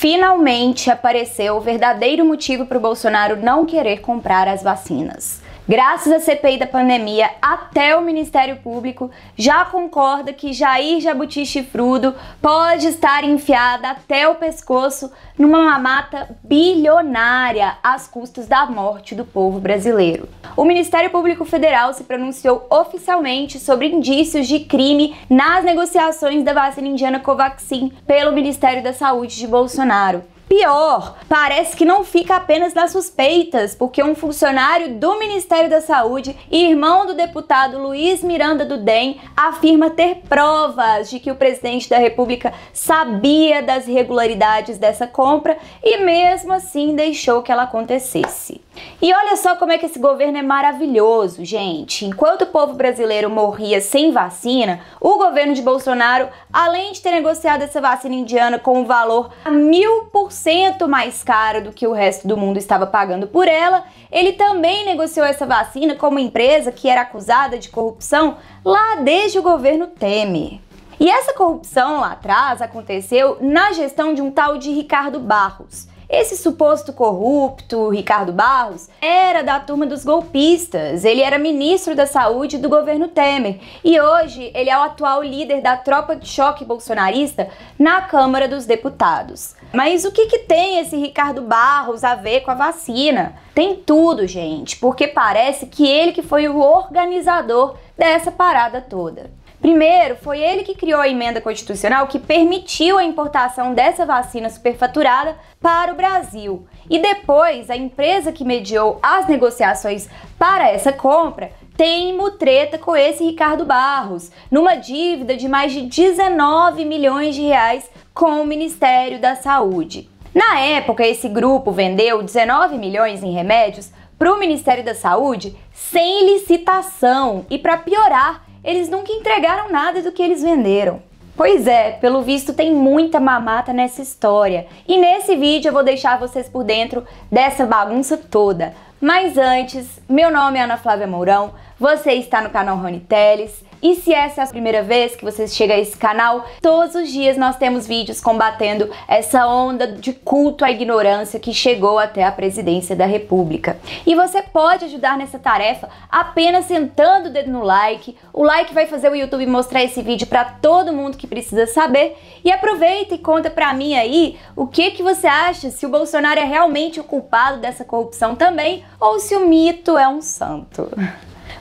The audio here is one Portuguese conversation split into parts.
Finalmente apareceu o verdadeiro motivo para o Bolsonaro não querer comprar as vacinas. Graças à CPI da pandemia, até o Ministério Público já concorda que Jair Jabuti Chifrudo pode estar enfiada até o pescoço numa mamata bilionária às custas da morte do povo brasileiro. O Ministério Público Federal se pronunciou oficialmente sobre indícios de crime nas negociações da vacina indiana Covaxin pelo Ministério da Saúde de Bolsonaro. Pior, parece que não fica apenas nas suspeitas, porque um funcionário do Ministério da Saúde e irmão do deputado Luiz Miranda do DEM afirma ter provas de que o presidente da República sabia das irregularidades dessa compra e mesmo assim deixou que ela acontecesse. E olha só como é que esse governo é maravilhoso, gente. Enquanto o povo brasileiro morria sem vacina, o governo de Bolsonaro, além de ter negociado essa vacina indiana com um valor mil por cento mais caro do que o resto do mundo estava pagando por ela, ele também negociou essa vacina com uma empresa que era acusada de corrupção lá desde o governo Temer. E essa corrupção lá atrás aconteceu na gestão de um tal de Ricardo Barros. Esse suposto corrupto, Ricardo Barros, era da turma dos golpistas. Ele era ministro da Saúde do governo Temer e hoje ele é o atual líder da tropa de choque bolsonarista na Câmara dos Deputados. Mas o que, que tem esse Ricardo Barros a ver com a vacina? Tem tudo, gente, porque parece que ele que foi o organizador dessa parada toda. Primeiro, foi ele que criou a emenda constitucional que permitiu a importação dessa vacina superfaturada para o Brasil. E depois, a empresa que mediou as negociações para essa compra tem treta com esse Ricardo Barros, numa dívida de mais de 19 milhões de reais com o Ministério da Saúde. Na época, esse grupo vendeu 19 milhões em remédios para o Ministério da Saúde sem licitação e, para piorar, eles nunca entregaram nada do que eles venderam. Pois é, pelo visto tem muita mamata nessa história. E nesse vídeo eu vou deixar vocês por dentro dessa bagunça toda. Mas antes, meu nome é Ana Flávia Mourão, você está no canal Rony Teles e se essa é a primeira vez que você chega a esse canal, todos os dias nós temos vídeos combatendo essa onda de culto à ignorância que chegou até a presidência da República. E você pode ajudar nessa tarefa apenas sentando o dedo no like. O like vai fazer o YouTube mostrar esse vídeo para todo mundo que precisa saber. E aproveita e conta para mim aí o que que você acha se o Bolsonaro é realmente o culpado dessa corrupção também ou se o mito é um santo.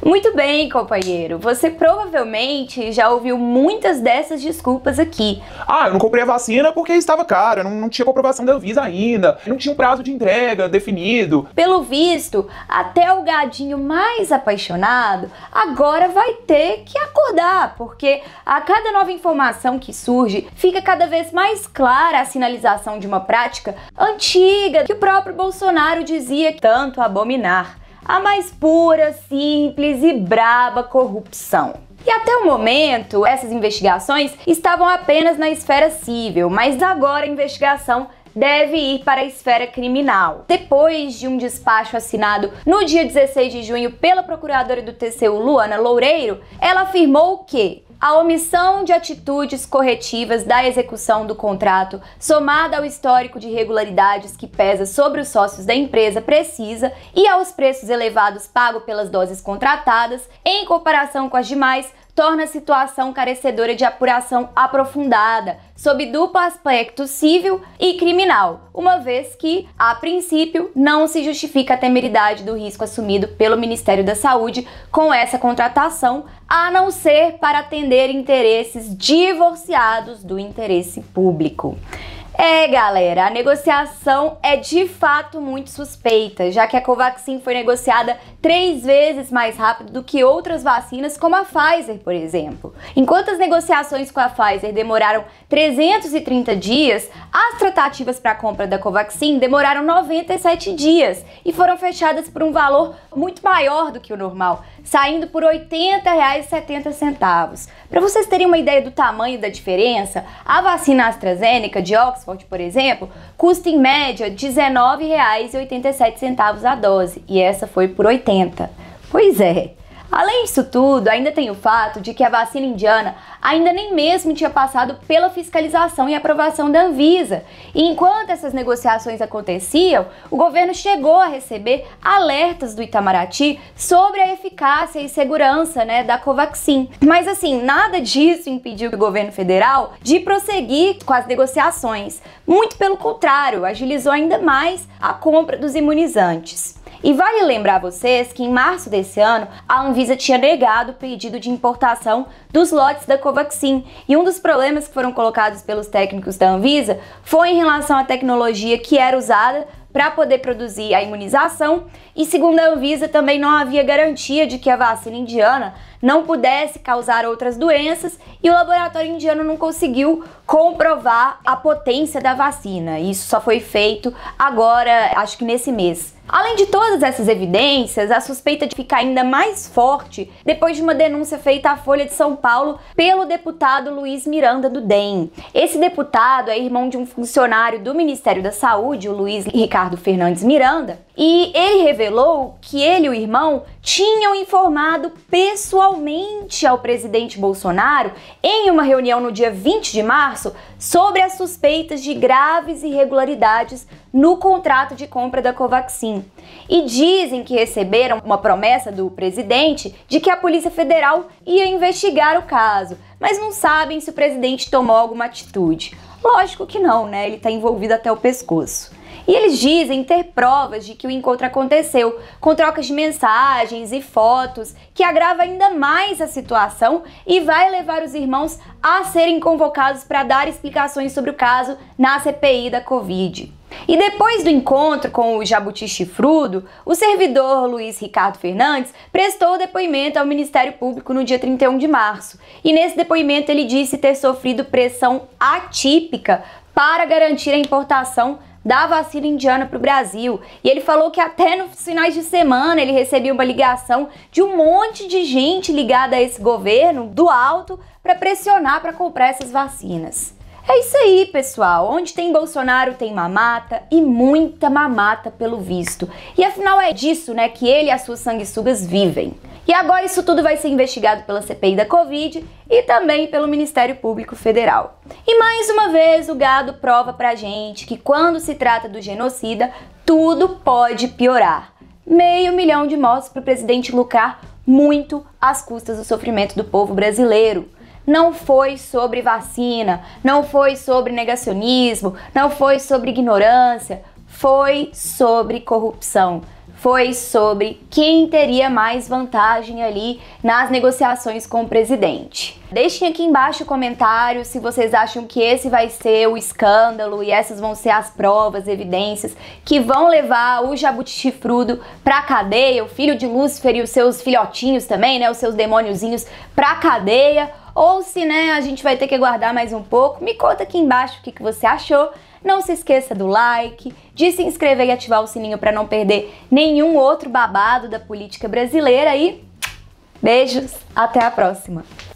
Muito bem, companheiro. Você provavelmente já ouviu muitas dessas desculpas aqui. Ah, eu não comprei a vacina porque estava cara, não, não tinha comprovação da Anvisa ainda, não tinha um prazo de entrega definido. Pelo visto, até o gadinho mais apaixonado agora vai ter que acordar, porque a cada nova informação que surge, fica cada vez mais clara a sinalização de uma prática antiga que o próprio Bolsonaro dizia tanto abominar a mais pura, simples e braba corrupção. E até o momento, essas investigações estavam apenas na esfera civil, mas agora a investigação deve ir para a esfera criminal. Depois de um despacho assinado no dia 16 de junho pela procuradora do TCU, Luana Loureiro, ela afirmou que a omissão de atitudes corretivas da execução do contrato, somada ao histórico de irregularidades que pesa sobre os sócios da empresa precisa e aos preços elevados pagos pelas doses contratadas, em comparação com as demais, torna a situação carecedora de apuração aprofundada, sob duplo aspecto civil e criminal, uma vez que, a princípio, não se justifica a temeridade do risco assumido pelo Ministério da Saúde com essa contratação, a não ser para atender interesses divorciados do interesse público. É, galera, a negociação é de fato muito suspeita, já que a Covaxin foi negociada três vezes mais rápido do que outras vacinas, como a Pfizer, por exemplo. Enquanto as negociações com a Pfizer demoraram 330 dias, as tratativas para a compra da Covaxin demoraram 97 dias e foram fechadas por um valor muito maior do que o normal, saindo por R$ 80,70. Para vocês terem uma ideia do tamanho da diferença, a vacina AstraZeneca de Oxford Oxford, por exemplo, custa em média R$ 19,87 a dose, e essa foi por 80. Pois é, Além disso tudo, ainda tem o fato de que a vacina indiana ainda nem mesmo tinha passado pela fiscalização e aprovação da Anvisa. E enquanto essas negociações aconteciam, o governo chegou a receber alertas do Itamaraty sobre a eficácia e segurança né, da Covaxin. Mas assim, nada disso impediu o governo federal de prosseguir com as negociações. Muito pelo contrário, agilizou ainda mais a compra dos imunizantes. E vale lembrar vocês que em março desse ano, a Anvisa tinha negado o pedido de importação dos lotes da Covaxin. E um dos problemas que foram colocados pelos técnicos da Anvisa foi em relação à tecnologia que era usada para poder produzir a imunização, e segundo a Anvisa, também não havia garantia de que a vacina indiana não pudesse causar outras doenças e o laboratório indiano não conseguiu comprovar a potência da vacina. Isso só foi feito agora, acho que nesse mês. Além de todas essas evidências, a suspeita de ficar ainda mais forte depois de uma denúncia feita à Folha de São Paulo pelo deputado Luiz Miranda do DEM. Esse deputado é irmão de um funcionário do Ministério da Saúde, o Luiz Ricardo Fernandes Miranda, e ele revelou que ele e o irmão tinham informado pessoalmente ao presidente Bolsonaro, em uma reunião no dia 20 de março, sobre as suspeitas de graves irregularidades no contrato de compra da Covaxin. E dizem que receberam uma promessa do presidente de que a Polícia Federal ia investigar o caso, mas não sabem se o presidente tomou alguma atitude. Lógico que não, né? Ele está envolvido até o pescoço. E eles dizem ter provas de que o encontro aconteceu, com trocas de mensagens e fotos, que agrava ainda mais a situação e vai levar os irmãos a serem convocados para dar explicações sobre o caso na CPI da Covid. E depois do encontro com o jabuti chifrudo, o servidor Luiz Ricardo Fernandes prestou depoimento ao Ministério Público no dia 31 de março. E nesse depoimento ele disse ter sofrido pressão atípica para garantir a importação da vacina indiana para o Brasil. E ele falou que até nos finais de semana ele recebia uma ligação de um monte de gente ligada a esse governo do alto para pressionar para comprar essas vacinas. É isso aí, pessoal. Onde tem Bolsonaro tem mamata e muita mamata pelo visto. E afinal é disso, né, que ele e as suas sanguessugas vivem. E agora isso tudo vai ser investigado pela CPI da Covid e também pelo Ministério Público Federal. E mais uma vez o gado prova pra gente que quando se trata do genocida, tudo pode piorar. Meio milhão de mortos para o presidente lucrar muito às custas do sofrimento do povo brasileiro não foi sobre vacina, não foi sobre negacionismo, não foi sobre ignorância, foi sobre corrupção foi sobre quem teria mais vantagem ali nas negociações com o presidente. Deixem aqui embaixo comentários se vocês acham que esse vai ser o escândalo e essas vão ser as provas, evidências que vão levar o Jabuti Chifrudo pra cadeia, o filho de Lúcifer e os seus filhotinhos também, né, os seus demôniozinhos pra cadeia, ou se, né, a gente vai ter que aguardar mais um pouco. Me conta aqui embaixo o que, que você achou. Não se esqueça do like, de se inscrever e ativar o sininho para não perder nenhum outro babado da política brasileira e beijos, até a próxima.